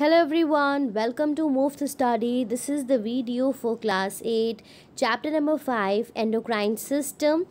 Hello everyone welcome to move study this is the video for class eight chapter number five endocrine system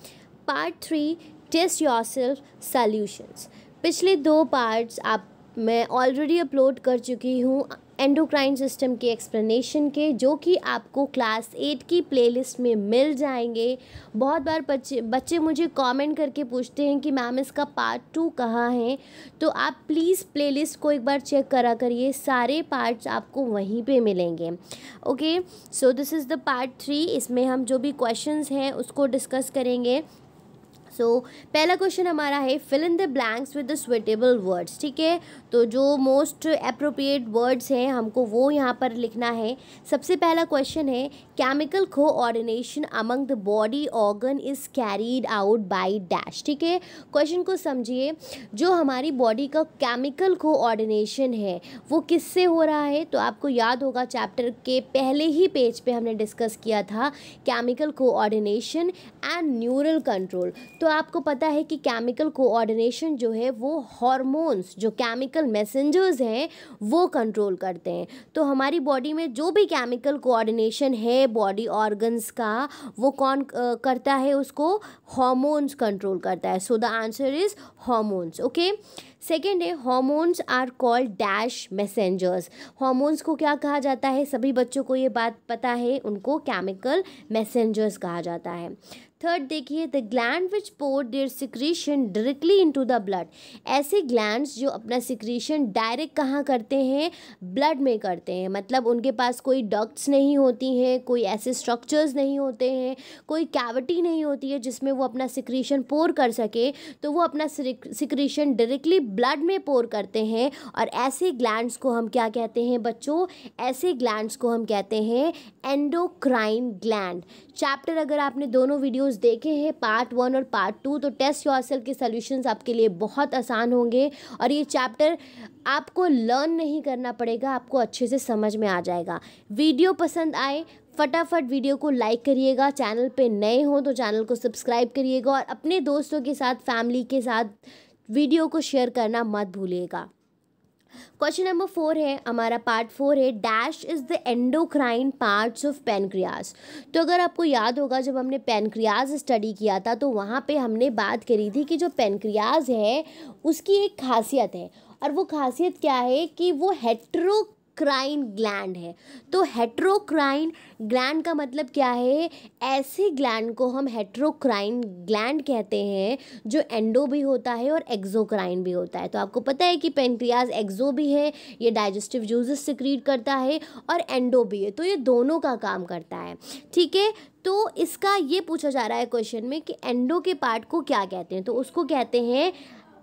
part three test yourself solutions पिछले दो parts आप मैं already upload कर चुकी हूँ endocrine system के explanation के जो कि आपको क्लास एट की प्लेलिस्ट में मिल जाएंगे बहुत बार बच्चे बच्चे मुझे कमेंट करके पूछते हैं कि मैम इसका पार्ट टू कहाँ है तो आप प्लीज़ प्लेलिस्ट को एक बार चेक करा करिए सारे पार्ट्स आपको वहीं पे मिलेंगे okay so this is the part three इसमें हम जो भी क्वेश्चन हैं उसको डिस्कस करेंगे सो so, पहला क्वेश्चन हमारा है fill in the blanks with the suitable words ठीक है तो जो मोस्ट अप्रोप्रिएट वर्ड्स हैं हमको वो यहाँ पर लिखना है सबसे पहला क्वेश्चन है chemical coordination among the body organ is carried out by dash ठीक है क्वेश्चन को समझिए जो हमारी बॉडी का केमिकल कोऑर्डिनेशन है वो किससे हो रहा है तो आपको याद होगा चैप्टर के पहले ही पेज पे हमने डिस्कस किया था chemical coordination and neural control तो आपको पता है कि केमिकल कोऑर्डिनेशन जो है वो हॉर्मोन्स जो केमिकल मैसेंजर्स हैं वो कंट्रोल करते हैं तो हमारी बॉडी में जो भी केमिकल कोऑर्डिनेशन है बॉडी ऑर्गन्स का वो कौन करता है उसको हॉर्मोन्स कंट्रोल करता है so the answer is hormones okay second है hormones are called dash messengers hormones को क्या कहा जाता है सभी बच्चों को ये बात पता है उनको केमिकल मैसेंजर्स कहा जाता है थर्ड देखिए the gland which pour their secretion directly into the blood ऐसे ग्लैंड्स जो अपना सिक्रीशन डायरेक्ट कहाँ करते हैं ब्लड में करते हैं मतलब उनके पास कोई डक्ट्स नहीं होती हैं कोई ऐसे स्ट्रक्चर्स नहीं होते हैं कोई कैविटी नहीं होती है जिसमें वो अपना सिक्रीशन पोर कर सके तो वो अपना सिक्रीशन डायरेक्टली ब्लड में पोर करते हैं और ऐसे ग्लैंड्स को हम क्या कहते हैं बच्चों ऐसे ग्लैंड्स को हम कहते हैं एंडोक्राइन ग्लैंड चैप्टर अगर आपने दोनों वीडियो वीडियोस देखे हैं पार्ट वन और पार्ट टू तो टेस्ट योर के सॉल्यूशंस आपके लिए बहुत आसान होंगे और ये चैप्टर आपको लर्न नहीं करना पड़ेगा आपको अच्छे से समझ में आ जाएगा वीडियो पसंद आए फटाफट वीडियो को लाइक करिएगा चैनल पे नए हो तो चैनल को सब्सक्राइब करिएगा और अपने दोस्तों के साथ फैमिली के साथ वीडियो को शेयर करना मत भूलिएगा क्वेश्चन नंबर फोर है हमारा पार्ट फोर है dash is the endocrine parts of pancreas तो अगर आपको याद होगा जब हमने पेनक्रियाज स्टडी किया था तो वहाँ पे हमने बात करी थी कि जो पेनक्रियाज है उसकी एक खासियत है और वो खासियत क्या है कि वो हेट्रो हेट्रोक्राइन ग्लैंड है तो हेट्रोक्राइन ग्लैंड का मतलब क्या है ऐसे ग्लैंड को हम हेट्रोक्राइन ग्लैंड कहते हैं जो एंडो भी होता है और एक्जोक्राइन भी होता है तो आपको पता है कि पेंक्रियाज एक्जो भी है ये डाइजेस्टिव जूसेस सिक्रीट करता है और एंडो भी है तो ये दोनों का काम करता है ठीक है तो इसका ये पूछा जा रहा है क्वेश्चन में कि एंडो के पार्ट को क्या कहते हैं तो उसको कहते हैं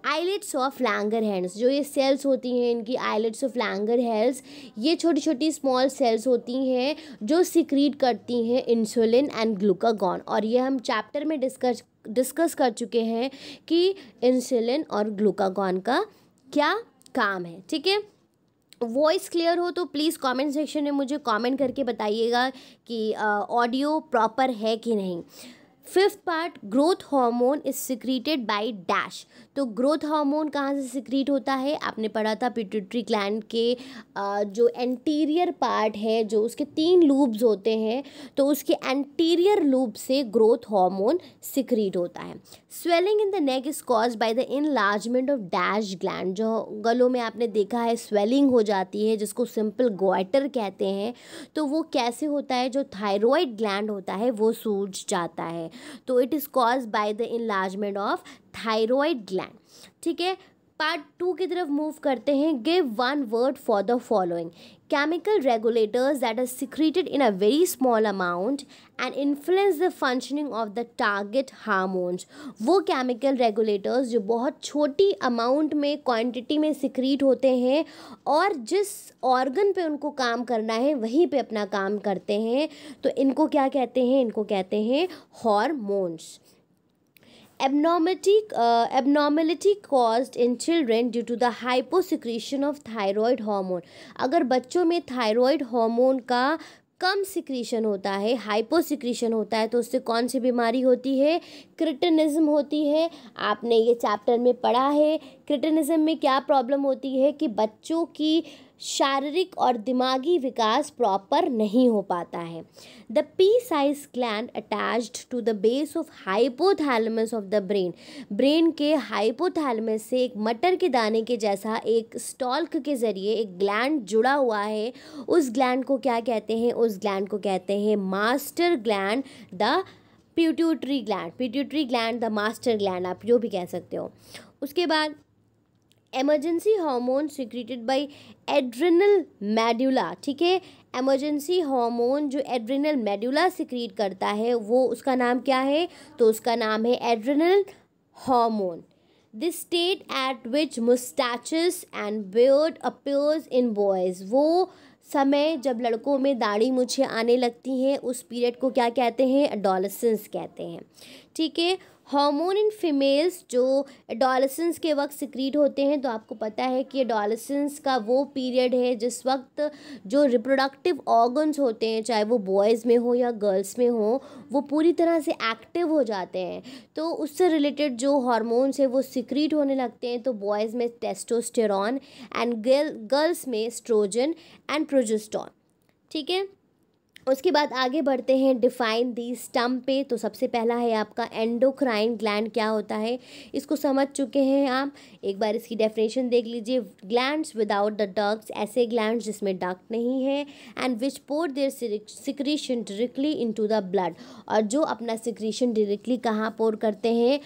आईलेट्स ऑफ लैंगर हैंड्स जो ये सेल्स होती हैं इनकी आईलेट्स ऑफ लैंगर हेल्स ये छोटी छोटी स्मॉल सेल्स होती हैं जो सिक्रीट करती हैं इंसुलिन एंड ग्लूकागॉन और ये हम चैप्टर में डिस्कस डिस्कस कर चुके हैं कि इंसुलिन और ग्लूकागॉन का क्या काम है ठीक है वॉइस क्लियर हो तो प्लीज़ कमेंट सेक्शन में मुझे कमेंट करके बताइएगा कि ऑडियो प्रॉपर है कि नहीं fifth part growth hormone is secreted by dash तो ग्रोथ हार्मोन कहाँ से सिक्रीट होता है आपने पढ़ा था पिट्यूटरी ग्लैंड के जो एंटीरियर पार्ट है जो उसके तीन लूब्स होते हैं तो उसके एंटीरियर लूब से ग्रोथ हार्मोन सिक्रीट होता है swelling in the neck is caused by the enlargement of dash gland जो गलों में आपने देखा है स्वेलिंग हो जाती है जिसको सिंपल गोइटर कहते हैं तो वो कैसे होता है जो थायरॉयड ग्लैंड होता है वो सूज जाता है तो it is caused by the enlargement of thyroid gland ठीक है पार्ट टू की तरफ मूव करते हैं give one word for the following chemical regulators that are secreted in a very small amount and influence the functioning of the target hormones वो chemical regulators जो बहुत छोटी अमाउंट में क्वांटिटी में सिक्रीट होते हैं और जिस ऑर्गन पे उनको काम करना है वहीं पे अपना काम करते हैं तो इनको क्या कहते हैं इनको कहते हैं hormones abnormality एबनॉमिलिटी uh, abnormality caused in children due to the hyposecretion of thyroid hormone अगर बच्चों में थायरॉयड हार्मोन का कम सिक्रीशन होता है हाइपोसिक्रीशन होता है तो उससे कौन सी बीमारी होती है क्रिटनिज्म होती है आपने ये चैप्टर में पढ़ा है क्रिटनिज्म में क्या प्रॉब्लम होती है कि बच्चों की शारीरिक और दिमागी विकास प्रॉपर नहीं हो पाता है the pea size gland attached to the base of hypothalamus of the brain brain के हाइपोथैलमस से एक मटर के दाने के जैसा एक स्टॉल्क के ज़रिए एक ग्लैंड जुड़ा हुआ है उस ग्लैंड को क्या कहते हैं उस ग्लैंड को कहते हैं master gland the pituitary gland pituitary gland the master gland आप जो भी कह सकते हो उसके बाद emergency hormone secreted by adrenal medulla ठीक है एमरजेंसी हार्मोन जो एड्रिनल मेड्यूला सिक्रीट करता है वो उसका नाम क्या है तो उसका नाम है adrenal hormone this state at which moustaches and beard appears in boys वो समय जब लड़कों में दाढ़ी मुझे आने लगती हैं उस पीरियड को क्या कहते हैं डॉलसेंस कहते हैं ठीक है हार्मोन इन फीमेल्स जो एडोलसेंस के वक्त सिक्रीट होते हैं तो आपको पता है कि एडोलसेंस का वो पीरियड है जिस वक्त जो रिप्रोडक्टिव ऑर्गन्स होते हैं चाहे वो बॉयज़ में हो या गर्ल्स में हो वो पूरी तरह से एक्टिव हो जाते हैं तो उससे रिलेटेड जो हार्मोन्स है वो सिक्रीट होने लगते हैं तो बॉयज़ में टेस्टोस्टेरॉन एंड गर्ल्स में स्ट्रोजन एंड प्रोजेस्टॉन ठीक है उसके बाद आगे बढ़ते हैं डिफाइन दी स्टम पे तो सबसे पहला है आपका एंडोक्राइन ग्लैंड क्या होता है इसको समझ चुके हैं आप एक बार इसकी डेफिनेशन देख लीजिए ग्लैंड्स विदाउट द डक्स ऐसे ग्लैंड्स जिसमें डक नहीं है and which pour their secretion directly into the blood और जो अपना सिक्रीशन डायरेक्टली कहाँ पोर करते हैं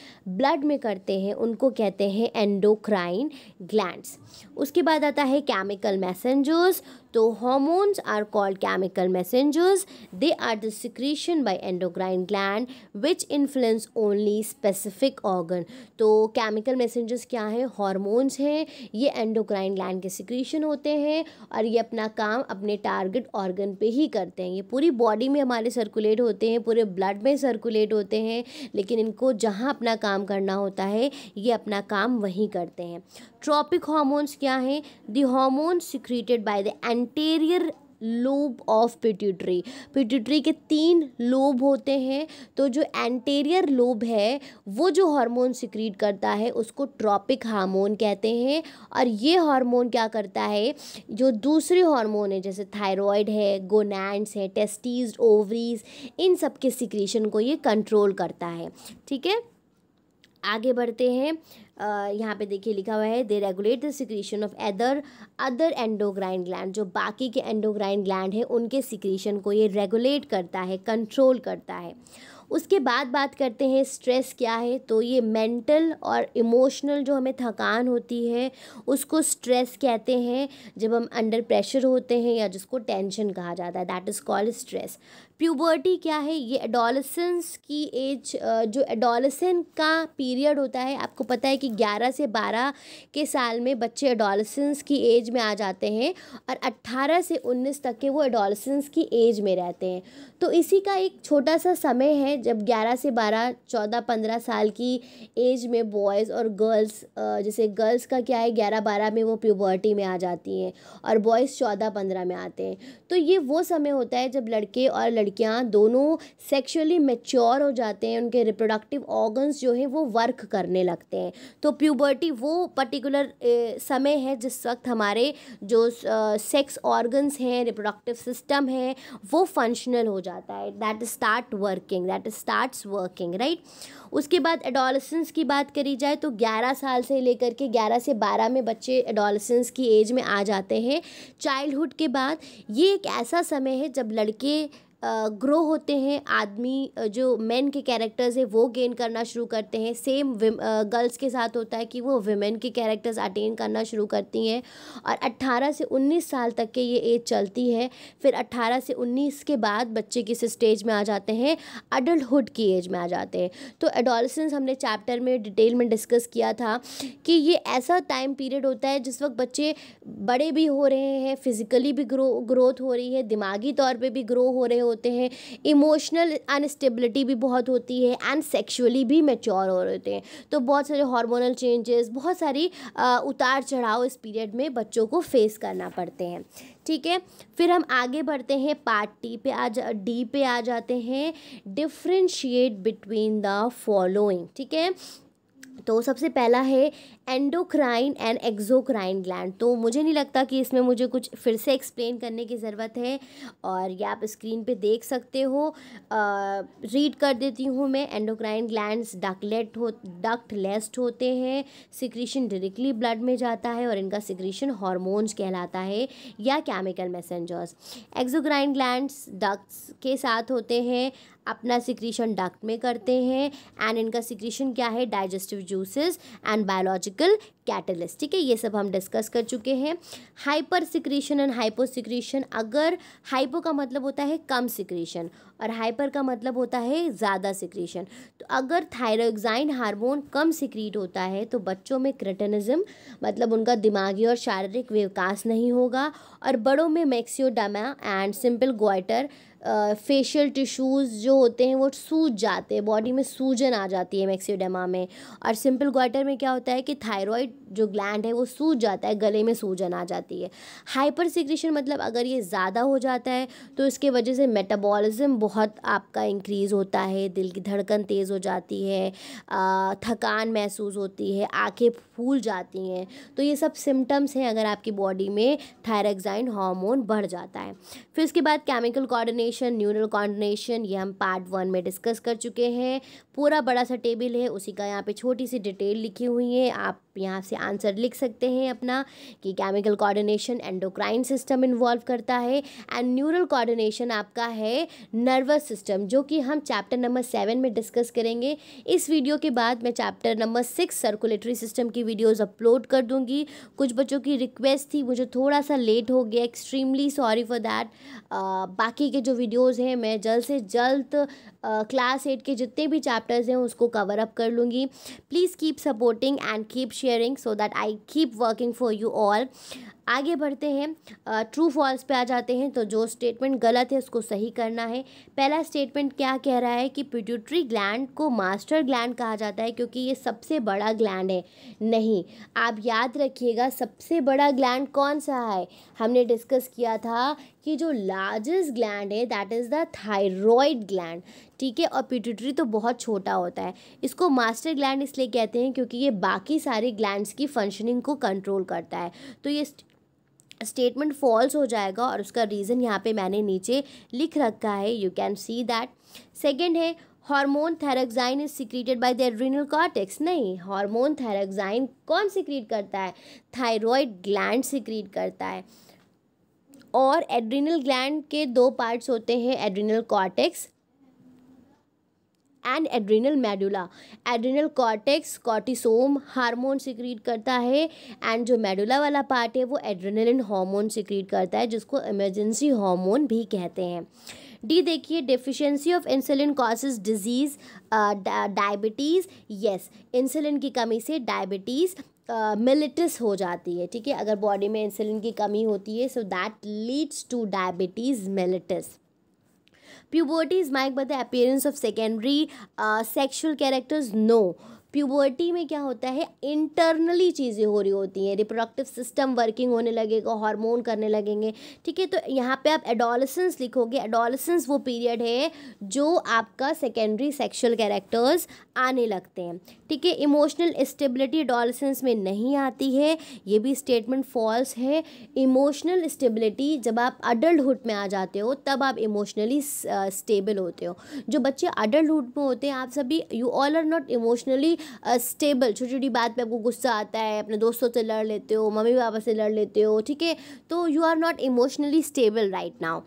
ब्लड में करते हैं उनको कहते हैं एंडोक्राइन ग्लैंड्स उसके बाद आता है केमिकल मैसेंजर्स तो hormones are called chemical messengers because they are the secretion by endocrine gland which influence only specific organ तो chemical messengers क्या हैं hormones हैं ये endocrine gland के secretion होते हैं और ये अपना काम अपने target organ पे ही करते हैं ये पूरी body में हमारे circulate होते हैं पूरे blood में circulate होते हैं लेकिन इनको जहाँ अपना काम करना होता है ये अपना काम वहीं करते हैं ट्रॉपिक हॉर्मोन्स क्या हैं the hormone secreted by the anterior lobe of pituitary pituitary के तीन लोब होते हैं तो जो एंटेरियर लोब है वो जो हार्मोन सिक्रीट करता है उसको ट्रॉपिक हार्मोन कहते हैं और ये हार्मोन क्या करता है जो दूसरे हार्मोन है जैसे थायराइड है गोनैंड्स है टेस्टीज ओवरीज इन सब के सिक्रीशन को ये कंट्रोल करता है ठीक है आगे बढ़ते हैं यहाँ पे देखिए लिखा हुआ है they regulate the secretion of other other endocrine gland जो बाकी के एंडोग्राइन ग्लैंड हैं उनके सिक्रीशन को ये रेगुलेट करता है कंट्रोल करता है उसके बाद बात करते हैं स्ट्रेस क्या है तो ये मेंटल और इमोशनल जो हमें थकान होती है उसको स्ट्रेस कहते हैं जब हम अंडर प्रेशर होते हैं या जिसको टेंशन कहा जाता है that is called stress puberty क्या है ये एडोलसेंस की एज जो एडोलसेंट का पीरियड होता है आपको पता है कि 11 से 12 के साल में बच्चे एडोलसेंस की एज में आ जाते हैं और 18 से 19 तक के वो एडोलसेंस की एज में रहते हैं तो इसी का एक छोटा सा समय है जब 11 से 12 14 15 साल की एज में बॉयज़ और गर्ल्स जैसे गर्ल्स का क्या है ग्यारह बारह में वो प्यूबर्टी में आ जाती हैं और बॉयज़ चौदह पंद्रह में आते हैं तो ये वो समय होता है जब लड़के और लड़कियां दोनों सेक्सुअली मेच्योर हो जाते हैं उनके रिप्रोडक्टिव ऑर्गन्स जो हैं वो वर्क करने लगते हैं तो प्यूबर्टी वो पर्टिकुलर समय है जिस वक्त हमारे जो सेक्स ऑर्गन्स हैं रिप्रोडक्टिव सिस्टम है वो फंक्शनल हो जाता है that start working that start working right उसके बाद एडोलसेंस की बात करी जाए तो 11 साल से लेकर के 11 से 12 में बच्चे एडोलसेंस की एज में आ जाते हैं चाइल्डहुड के बाद ये एक ऐसा समय है जब लड़के ग्रो होते हैं आदमी जो मेन के कैरेक्टर्स है वो गेन करना शुरू करते हैं सेम गर्ल्स के साथ होता है कि वो वेमेन के कैरेक्टर्स अटेन करना शुरू करती हैं और 18 से 19 साल तक के ये एज चलती है फिर 18 से 19 के बाद बच्चे किस स्टेज में आ जाते हैं अडल्टुड की एज में आ जाते हैं तो एडोलसेंस हमने चैप्टर में डिटेल में डिस्कस किया था कि ये ऐसा टाइम पीरियड होता है जिस वक्त बच्चे बड़े भी हो रहे हैं फिज़िकली भी ग्रो ग्रोथ हो रही है दिमागी तौर पर भी ग्रो हो रहे हो होते हैं इमोशनल अनस्टेबिलिटी भी बहुत होती है एंड सेक्शुअली भी मेच्योर हो रहे होते हैं तो बहुत सारे हार्मोनल चेंजेस बहुत सारी आ, उतार चढ़ाव इस पीरियड में बच्चों को फेस करना पड़ते हैं ठीक है फिर हम आगे बढ़ते हैं पार्ट टी पे आज डी पे आ जाते हैं डिफ्रेंशिएट बिटवीन द फॉलोइंग ठीक है तो सबसे पहला है एंडोक्राइन एंड एक्जोक्राइन ग्लैंड तो मुझे नहीं लगता कि इसमें मुझे कुछ फिर से एक्सप्लेन करने की ज़रूरत है और ये आप स्क्रीन पे देख सकते हो रीड कर देती हूँ मैं एंडोक्राइन ग्लैंड्स डकलेट हो डक्ट लेस्ट होते हैं सिक्रीशन डायरेक्टली ब्लड में जाता है और इनका सिक्रीशन हॉर्मोन्स कहलाता है या chemical messengers exocrine gland ducts के साथ होते हैं अपना सिक्रीशन डक्ट में करते हैं एंड इनका सिक्रीशन क्या है digestive juices and biological catalyst ठीक है ये सब हम डिस्कस कर चुके हैं hyper secretion and hypo secretion अगर हाइपो का मतलब होता है कम सिक्रीशन और हाइपर का मतलब होता है ज़्यादा सिक्रीशन तो अगर थायरोग्जाइन हार्मोन कम सिक्रीट होता है तो बच्चों में क्रिटनिज्म मतलब उनका दिमागी और शारीरिक विकास नहीं होगा और बड़ों में myxoedema and simple goitre facial tissues जो होते हैं वो सूज जाते हैं बॉडी में सूजन आ जाती है मैक्सीडेमा में और सिंपल ग्वाटर में क्या होता है कि थायराइड जो ग्लैंड है वो सूज जाता है गले में सूजन आ जाती है हाइपर सिक्रेशन मतलब अगर ये ज़्यादा हो जाता है तो इसके वजह से मेटाबॉलिज्म बहुत आपका इंक्रीज़ होता है दिल की धड़कन तेज़ हो जाती है थकान महसूस होती है आँखें फूल जाती हैं तो ये सब सिम्टम्स हैं अगर आपकी बॉडी में थायरेक्साइन हॉर्मोन बढ़ जाता है फिर इसके बाद chemical coordinate coordination neural coordination ये हम पार्ट वन में डिस्कस कर चुके हैं पूरा बड़ा सा टेबल है उसी का यहाँ पे छोटी सी डिटेल लिखी हुई है आप यहाँ से आंसर लिख सकते हैं अपना कि chemical coordination endocrine system involve करता है एंड न्यूरल कॉर्डिनेशन आपका है नर्वस सिस्टम जो कि हम चैप्टर नंबर सेवन में डिस्कस करेंगे इस वीडियो के बाद मैं chapter number six circulatory system की वीडियोज़ अपलोड कर दूँगी कुछ बच्चों की रिक्वेस्ट थी मुझे थोड़ा सा लेट हो गया एक्सट्रीमली सॉरी फॉर दैट बाकी के जो वीडियोज़ हैं मैं जल्द से जल्द क्लास एट के जितने भी चैप्टर्स हैं उसको कवर अप कर लूँगी please keep supporting and keep sharing so that I keep working for you all आगे बढ़ते हैं ट्रू फॉल्स पे आ जाते हैं तो जो स्टेटमेंट गलत है उसको सही करना है पहला स्टेटमेंट क्या कह रहा है कि पिट्यूटरी ग्लैंड को मास्टर ग्लैंड कहा जाता है क्योंकि ये सबसे बड़ा ग्लैंड है नहीं आप याद रखिएगा सबसे बड़ा ग्लैंड कौन सा है हमने डिस्कस किया था कि जो लार्जेस्ट ग्लैंड है that is the thyroid gland ठीक है और पिट्यूटरी तो बहुत छोटा होता है इसको मास्टर ग्लैंड इसलिए कहते हैं क्योंकि ये बाकी सारे ग्लैंड्स की फंक्शनिंग को कंट्रोल करता है तो ये स्टेटमेंट फॉल्स हो जाएगा और उसका रीज़न यहाँ पे मैंने नीचे लिख रखा है you can see that second है hormone thyroxine is secreted by the adrenal cortex नहीं हार्मोन थैरक्साइन कौन सिक्रीट करता है थायरॉयड ग्लैंड सिक्रीट करता है और एड्रीनल ग्लैंड के दो पार्ट्स होते हैं adrenal cortex and adrenal medulla adrenal cortex cortisone hormone secrete करता है एंड जो मेडुला वाला पार्ट है वो एड्रीनलिन हार्मोन सिक्रीट करता है जिसको इमरजेंसी हार्मोन भी कहते हैं डी देखिए deficiency of insulin causes disease diabetes yes insulin की कमी से डायबिटीज़ मिलिटिस uh, हो जाती है ठीक है अगर बॉडी में इंसुलिन की कमी होती है so that leads to diabetes mellitus puberty is marked by the appearance of secondary uh, sexual characters no puberty में क्या होता है इंटरनली चीज़ें हो रही होती हैं रिप्रोडक्टिव सिस्टम वर्किंग होने लगेगा हार्मोन करने लगेंगे ठीक है तो यहाँ पे आप एडोलसेंस लिखोगे एडोलसेंस वो पीरियड है जो आपका सेकेंडरी सेक्शुअल कैरेक्टर्स आने लगते हैं ठीक है इमोशनल स्टेबिलिटी एडोलसेंस में नहीं आती है ये भी स्टेटमेंट फॉल्स है इमोशनल स्टेबिलिटी जब आप अडल्टुड में आ जाते हो तब आप इमोशनली स्टेबल होते हो जो बच्चे अडल्टुड में होते हैं आप सभी you all are not emotionally stable छोटी छोटी बात पे आपको गुस्सा आता है अपने दोस्तों से लड़ लेते हो मम्मी पापा से लड़ लेते हो ठीक है तो you are not emotionally stable right now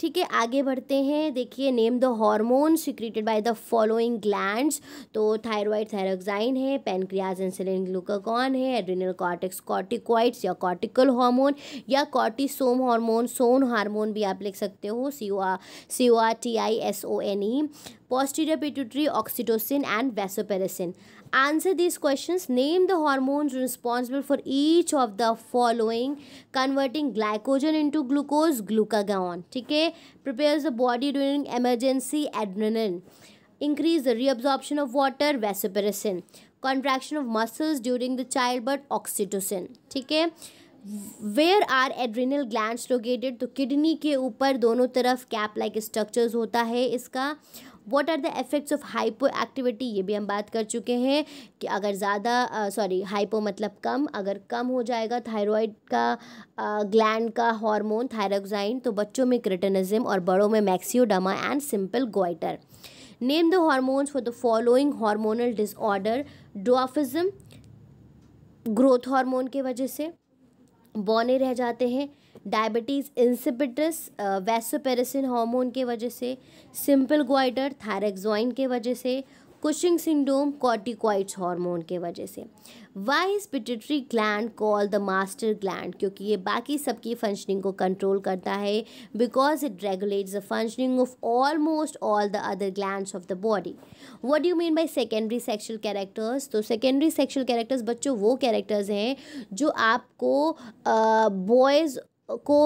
ठीक है आगे बढ़ते हैं देखिए name the hormone secreted by the following glands तो थायरॉइड थायरोक्साइन है पेनक्रियाज इंसुलिन ग्लूकोकॉन है एड्रिनल कॉर्टिक्स कॉर्टिकॉइड्स या कॉर्टिकल हार्मोन या कॉर्टिसोम हार्मोन सोन हार्मोन भी आप लिख सकते हो C O R C O R T I S O N E posterior oxytocin and vasopressin Answer these questions. Name the hormones responsible for each of the following. Converting glycogen into glucose, glucagon. ठीक है Prepares the body during emergency, adrenaline. Increase the reabsorption of water, vasopressin. Contraction of muscles during the childbirth, oxytocin. ठीक है where are adrenal glands located तो kidney के ऊपर दोनों तरफ cap like structures होता है इसका what are the effects of hypo activity ये भी हम बात कर चुके हैं कि अगर ज़्यादा सॉरी हाइपो मतलब कम अगर कम हो जाएगा थायराइड का ग्लैंड का हार्मोन थायरोक्साइन तो बच्चों में क्रिटनिज्म और बड़ों में myxoedema and simple goitre name the hormones for the following hormonal disorder dwarfism growth hormone के वजह से बौने रह जाते हैं डायबिटीज़ इंसिपिटस वेसोपेरेसिन हार्मोन के वजह से सिंपल ग्वाइटर थायरेक्जोइन के वजह से कुशिंग सिंड्रोम कॉर्टिकॉइड्स हार्मोन के वजह से why is pituitary gland called the master gland क्योंकि ये बाकी सबकी फंक्शनिंग को कंट्रोल करता है because it regulates the functioning of almost all the other gland of the body what you mean by secondary sexual characters तो secondary sexual characters बच्चों वो कैरेक्टर्स हैं जो आपको बॉयज़ को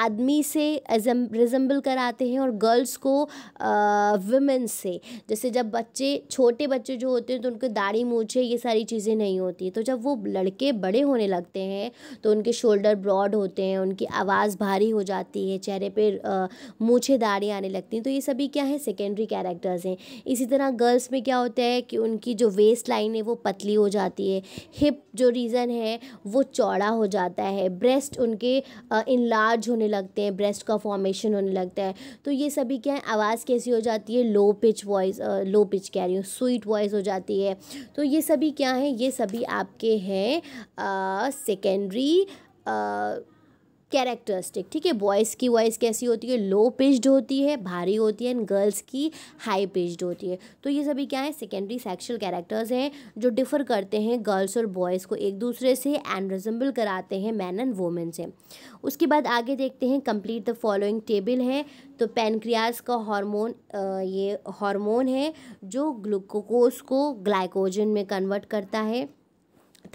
आदमी से रिजम्बल कराते हैं और गर्ल्स को वुमेन से जैसे जब बच्चे छोटे बच्चे जो होते हैं तो उनके दाढ़ी मूछे ये सारी चीज़ें नहीं होती तो जब वो लड़के बड़े होने लगते हैं तो उनके शोल्डर ब्रॉड होते हैं उनकी आवाज़ भारी हो जाती है चेहरे पर मूछे दाढ़ी आने लगती हैं तो ये सभी क्या है सेकेंडरी कैरेक्टर्स हैं इसी तरह गर्ल्स में क्या होता है कि उनकी जो वेस्ट लाइन है वो पतली हो जाती है हिप जो रीज़न है वो चौड़ा हो जाता है ब्रेस्ट उनके इनलार्ज होने लगते हैं ब्रेस्ट का फॉर्मेशन होने लगता है तो ये सभी क्या है आवाज़ कैसी हो जाती है low pitch voice low pitch कह रही हूँ स्वीट वॉइस हो जाती है तो ये सभी क्या है ये सभी आपके हैं सेकेंडरी कैरेक्टरिस्टिक ठीक है बॉयज़ की वॉइस कैसी होती है लो पिच्ड होती है भारी होती है एंड गर्ल्स की हाई पिच्ड होती है तो ये सभी क्या है सेकेंडरी सेक्शुअल कैरेक्टर्स हैं जो डिफर करते हैं गर्ल्स और बॉयज़ को एक दूसरे से एंड रिजम्बल कराते हैं मैन एंड वोमेन से उसके बाद आगे देखते हैं कंप्लीट द फॉलोइंग टेबल है तो पेनक्रियाज का हार्मोन ये हार्मोन है जो ग्लूकोकोज को ग्लाइकोजन में कन्वर्ट करता है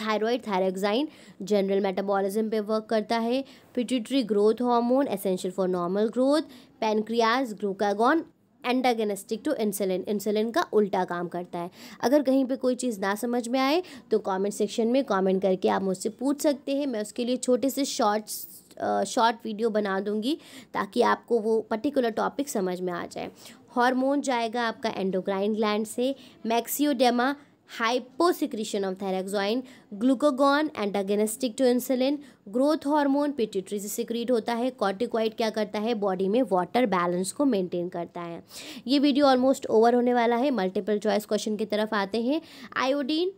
थायराइड थायरेक्साइन जनरल मेटाबॉलिज्म पे वर्क करता है pituitary growth hormone essential for normal growth pancreas glucagon antagonistic to insulin insulin का उल्टा काम करता है अगर कहीं पे कोई चीज़ ना समझ में आए तो कमेंट सेक्शन में कमेंट करके आप मुझसे पूछ सकते हैं मैं उसके लिए छोटे से शॉर्ट शॉर्ट वीडियो बना दूंगी ताकि आपको वो पर्टिकुलर टॉपिक समझ में आ जाए हार्मोन जाएगा आपका एंडोक्राइन ग्लैंड से myxoedema hyposecretion of thyroxine glucagon antagonistic to insulin growth hormone pituitary से सिक्रीट होता है कॉर्टिकॉइड क्या करता है बॉडी में वाटर बैलेंस को मेंटेन करता है ये वीडियो ऑलमोस्ट ओवर होने वाला है मल्टीपल चॉइस क्वेश्चन की तरफ आते हैं आयोडीन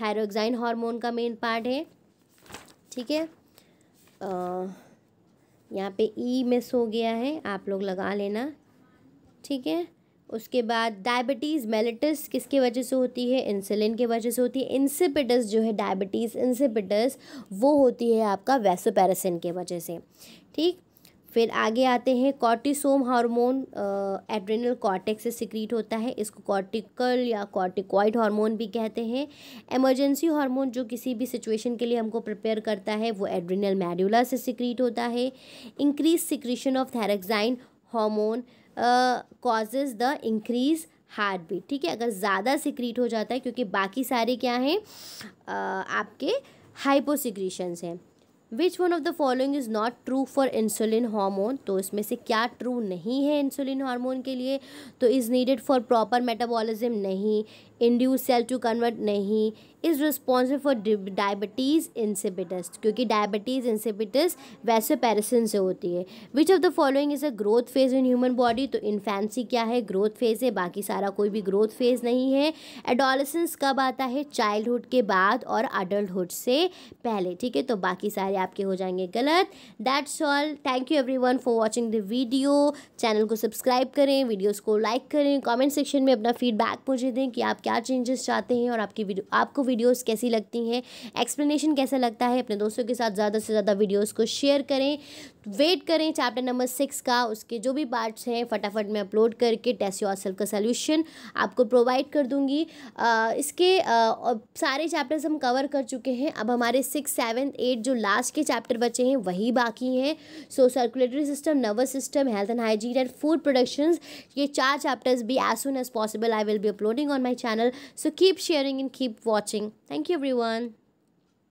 थायरोक्साइन हार्मोन का मेन पार्ट है ठीक है यहाँ पे ई e मिस हो गया है आप लोग लगा लेना ठीक है उसके बाद डायबिटीज़ मेलेटिस किसके वजह से होती है इंसुलिन के वजह से होती है इंसिपिटस जो है डायबिटीज़ इंसिपिटस वो होती है आपका वैसोपैरसिन के वजह से ठीक फिर आगे आते हैं कॉर्टिसोम हार्मोन एड्रेनल कॉर्टेक्स से सिक्रीट होता है इसको कॉर्टिकल या कॉर्टिकॉइड हार्मोन भी कहते हैं एमरजेंसी हार्मोन जो किसी भी सिचुएशन के लिए हमको प्रिपेयर करता है वो एड्रेनल मैड्यूला से सिक्रीट होता है increase secretion of thyroxine hormone causes the increase heart beat ठीक है अगर ज़्यादा सिक्रीट हो जाता है क्योंकि बाकी सारे क्या हैं आपके हाइपोसिक्रीशंस हैं which one of the following is not true for insulin hormone तो इसमें से क्या ट्रू नहीं है इंसुलिन हार्मोन के लिए तो is needed for proper metabolism नहीं इंड्यूस सेल टू कन्वर्ट नहीं is responsible for diabetes insipidus क्योंकि डायबिटीज़ इंसिपिटस वैसे पैरसिन से होती है which of the following is a growth phase in human body तो इन्फेंसी क्या है ग्रोथ फेज़ है बाकी सारा कोई भी ग्रोथ फेज़ नहीं है एडोलसेंस कब आता है चाइल्डहुड के बाद और अडल्टुड से पहले ठीक है तो बाकी सारे आपके हो जाएंगे गलत that's all thank you everyone for watching the video channel को सब्सक्राइब करें वीडियोज़ को लाइक करें कॉमेंट सेक्शन में अपना फीडबैक मुझे दें कि आप क्या क्या चेंजेस चाहते हैं और आपकी वीडियो आपको वीडियोस कैसी लगती हैं एक्सप्लेनेशन कैसा लगता है अपने दोस्तों के साथ ज़्यादा से ज़्यादा वीडियोस को शेयर करें वेट करें चैप्टर नंबर सिक्स का उसके जो भी पार्ट्स हैं फटाफट मैं अपलोड करके टेस्ट योर का सोल्यूशन आपको प्रोवाइड कर दूँगी इसके आ, सारे चैप्टर्स हम कवर कर चुके हैं अब हमारे सिक्स सेवन एट जो लास्ट के चैप्टर बचे हैं वही बाकी हैं so circulatory system nervous system health and hygiene and food productions ये चार चैप्टर्स भी as soon as possible I will be uploading on my channel so keep sharing and keep watching thank you every